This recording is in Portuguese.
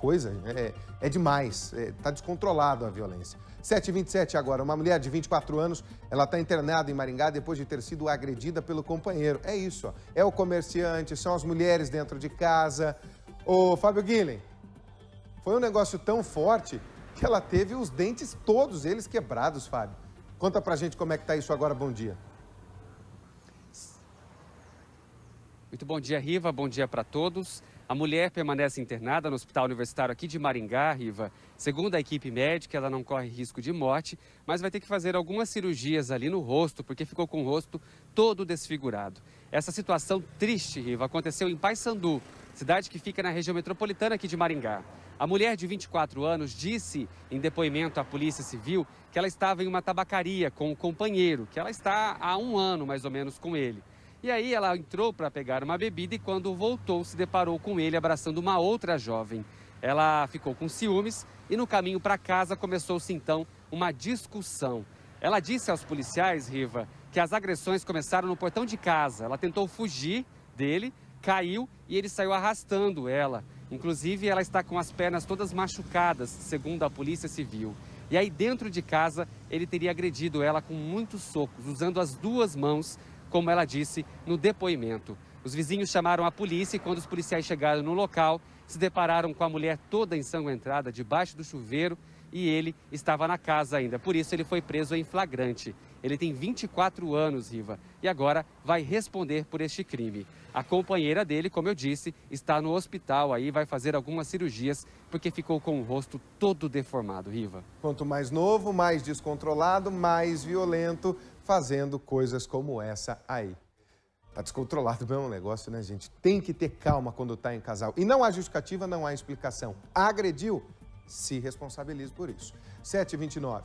coisa, é, é, é demais, está é, tá descontrolada a violência. 727 agora, uma mulher de 24 anos, ela está internada em Maringá depois de ter sido agredida pelo companheiro. É isso, ó. é o comerciante, são as mulheres dentro de casa. Ô, Fábio Guilherme, foi um negócio tão forte que ela teve os dentes todos eles quebrados, Fábio. Conta pra gente como é que tá isso agora, bom dia. Muito bom dia, Riva. Bom dia para todos. A mulher permanece internada no Hospital Universitário aqui de Maringá, Riva. Segundo a equipe médica, ela não corre risco de morte, mas vai ter que fazer algumas cirurgias ali no rosto, porque ficou com o rosto todo desfigurado. Essa situação triste, Riva, aconteceu em Paysandu, cidade que fica na região metropolitana aqui de Maringá. A mulher de 24 anos disse em depoimento à Polícia Civil que ela estava em uma tabacaria com o um companheiro, que ela está há um ano mais ou menos com ele. E aí ela entrou para pegar uma bebida e quando voltou se deparou com ele abraçando uma outra jovem. Ela ficou com ciúmes e no caminho para casa começou-se então uma discussão. Ela disse aos policiais, Riva, que as agressões começaram no portão de casa. Ela tentou fugir dele, caiu e ele saiu arrastando ela. Inclusive, ela está com as pernas todas machucadas, segundo a Polícia Civil. E aí, dentro de casa, ele teria agredido ela com muitos socos, usando as duas mãos como ela disse no depoimento. Os vizinhos chamaram a polícia e, quando os policiais chegaram no local, se depararam com a mulher toda ensanguentada debaixo do chuveiro e ele estava na casa ainda. Por isso, ele foi preso em flagrante. Ele tem 24 anos, Riva, e agora vai responder por este crime. A companheira dele, como eu disse, está no hospital aí, vai fazer algumas cirurgias, porque ficou com o rosto todo deformado, Riva. Quanto mais novo, mais descontrolado, mais violento, fazendo coisas como essa aí. Tá descontrolado mesmo o negócio, né, gente? Tem que ter calma quando tá em casal. E não há justificativa, não há explicação. Agrediu? Se responsabilize por isso. 729.